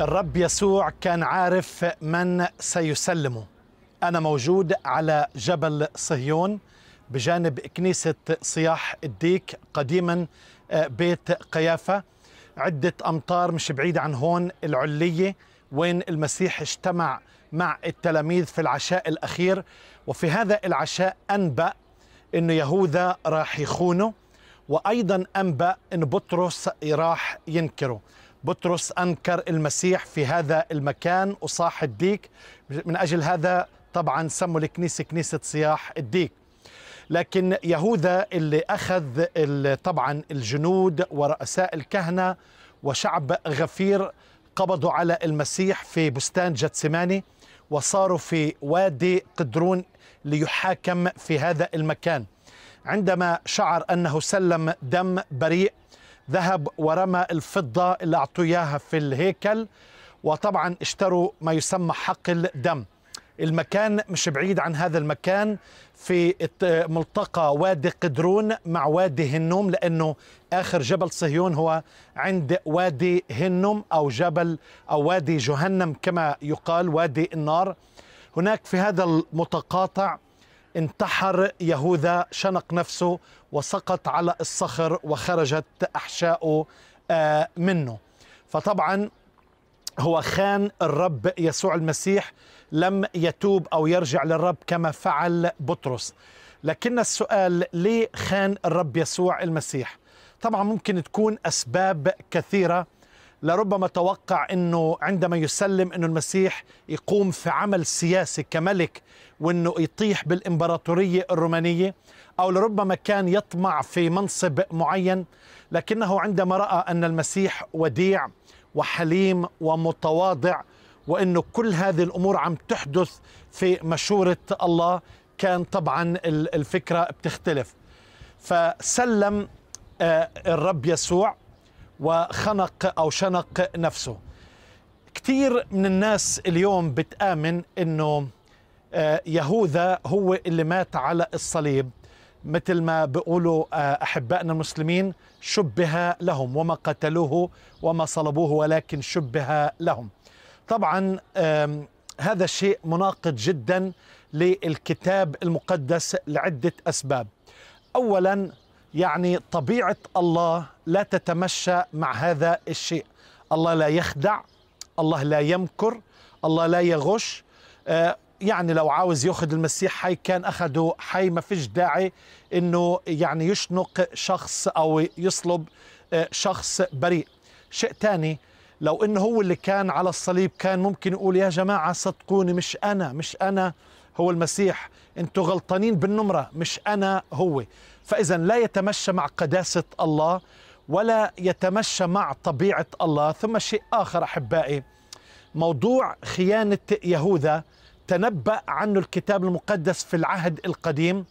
الرب يسوع كان عارف من سيسلمه أنا موجود على جبل صهيون بجانب كنيسة صياح الديك قديما آه، بيت قيافة عدة أمطار مش بعيدة عن هون العلية وين المسيح اجتمع مع التلاميذ في العشاء الأخير وفي هذا العشاء أنبأ أن يهوذا راح يخونه وأيضا أنبأ أن بطرس راح ينكره بطرس أنكر المسيح في هذا المكان وصاح الديك من أجل هذا طبعا سموا الكنيسة كنيسة صياح الديك لكن يهوذا اللي أخذ طبعا الجنود ورؤساء الكهنة وشعب غفير قبضوا على المسيح في بستان جتسماني وصاروا في وادي قدرون ليحاكم في هذا المكان عندما شعر انه سلم دم بريء ذهب ورمى الفضة اللي أعطوا إياها في الهيكل وطبعا اشتروا ما يسمى حق الدم المكان مش بعيد عن هذا المكان في ملتقى وادي قدرون مع وادي هنوم لأنه آخر جبل صهيون هو عند وادي هنوم أو جبل أو وادي جهنم كما يقال وادي النار هناك في هذا المتقاطع انتحر يهوذا شنق نفسه وسقط على الصخر وخرجت أحشاؤه آه، منه فطبعا هو خان الرب يسوع المسيح لم يتوب أو يرجع للرب كما فعل بطرس لكن السؤال ليه خان الرب يسوع المسيح طبعا ممكن تكون أسباب كثيرة لربما توقع انه عندما يسلم انه المسيح يقوم في عمل سياسي كملك وانه يطيح بالامبراطوريه الرومانيه او لربما كان يطمع في منصب معين لكنه عندما راى ان المسيح وديع وحليم ومتواضع وانه كل هذه الامور عم تحدث في مشوره الله كان طبعا الفكره بتختلف فسلم آه، الرب يسوع وخنق أو شنق نفسه كثير من الناس اليوم بتآمن أنه آه، يهوذا هو اللي مات على الصليب مثل ما بيقولوا آه، أحبائنا المسلمين شبه لهم وما قتلوه وما صلبوه ولكن شبه لهم طبعا هذا الشيء مناقض جدا للكتاب المقدس لعدة أسباب أولا يعني طبيعة الله لا تتمشى مع هذا الشيء الله لا يخدع الله لا يمكر الله لا يغش آه، يعني لو عاوز ياخذ المسيح حي كان اخذه حي ما فيش داعي انه يعني يشنق شخص او يصلب آه، شخص بريء شيء ثاني لو انه هو اللي كان على الصليب كان ممكن يقول يا جماعه صدقوني مش انا مش انا هو المسيح انتم غلطانين بالنمرة مش أنا هو فإذا لا يتمشى مع قداسة الله ولا يتمشى مع طبيعة الله ثم شيء آخر أحبائي موضوع خيانة يهوذا تنبأ عنه الكتاب المقدس في العهد القديم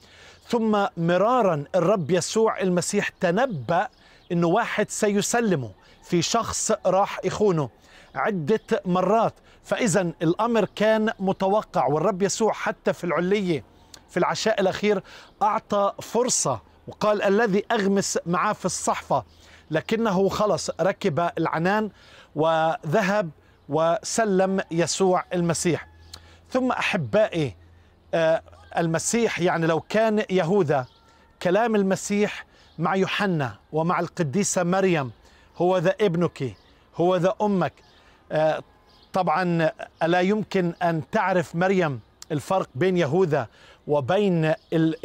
ثم مرارا الرب يسوع المسيح تنبأ أنه واحد سيسلمه في شخص راح يخونه عدة مرات فإذا الأمر كان متوقع والرب يسوع حتى في العلية في العشاء الأخير أعطى فرصة وقال الذي أغمس معاه في الصحفة لكنه خلص ركب العنان وذهب وسلم يسوع المسيح ثم أحبائي آه، المسيح يعني لو كان يهوذا كلام المسيح مع يوحنا ومع القديسة مريم هو ذا ابنك هو ذا أمك آه، طبعا ألا يمكن أن تعرف مريم الفرق بين يهوذا وبين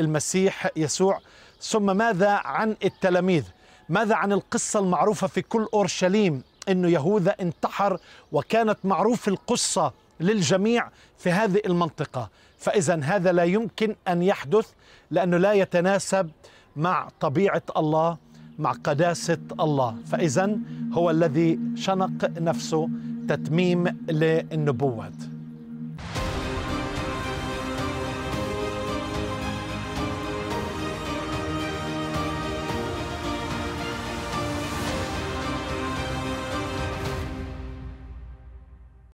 المسيح يسوع ثم ماذا عن التلاميذ ماذا عن القصة المعروفة في كل أورشليم أنه يهوذا انتحر وكانت معروف القصة للجميع في هذه المنطقة فإذا هذا لا يمكن أن يحدث لأنه لا يتناسب مع طبيعة الله مع قداسة الله فإذا هو الذي شنق نفسه تتميم للنبوات